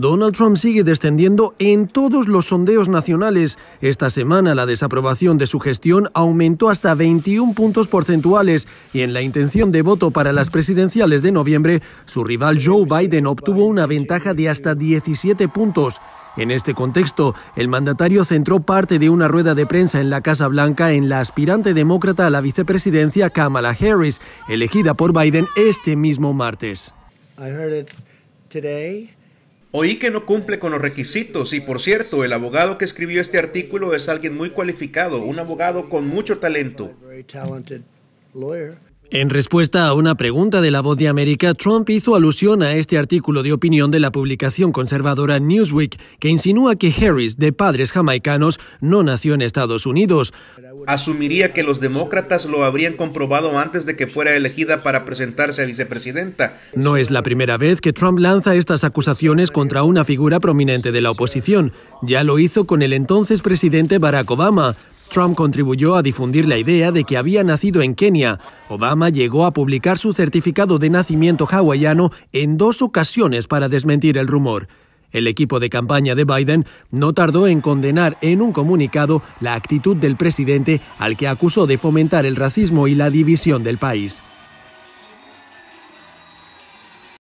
Donald Trump sigue descendiendo en todos los sondeos nacionales. Esta semana la desaprobación de su gestión aumentó hasta 21 puntos porcentuales y en la intención de voto para las presidenciales de noviembre, su rival Joe Biden obtuvo una ventaja de hasta 17 puntos. En este contexto, el mandatario centró parte de una rueda de prensa en la Casa Blanca en la aspirante demócrata a la vicepresidencia Kamala Harris, elegida por Biden este mismo martes. Oí que no cumple con los requisitos y por cierto, el abogado que escribió este artículo es alguien muy cualificado, un abogado con mucho talento. En respuesta a una pregunta de La Voz de América, Trump hizo alusión a este artículo de opinión de la publicación conservadora Newsweek, que insinúa que Harris, de padres jamaicanos, no nació en Estados Unidos. Asumiría que los demócratas lo habrían comprobado antes de que fuera elegida para presentarse a vicepresidenta. No es la primera vez que Trump lanza estas acusaciones contra una figura prominente de la oposición. Ya lo hizo con el entonces presidente Barack Obama. Trump contribuyó a difundir la idea de que había nacido en Kenia. Obama llegó a publicar su certificado de nacimiento hawaiano en dos ocasiones para desmentir el rumor. El equipo de campaña de Biden no tardó en condenar en un comunicado la actitud del presidente al que acusó de fomentar el racismo y la división del país.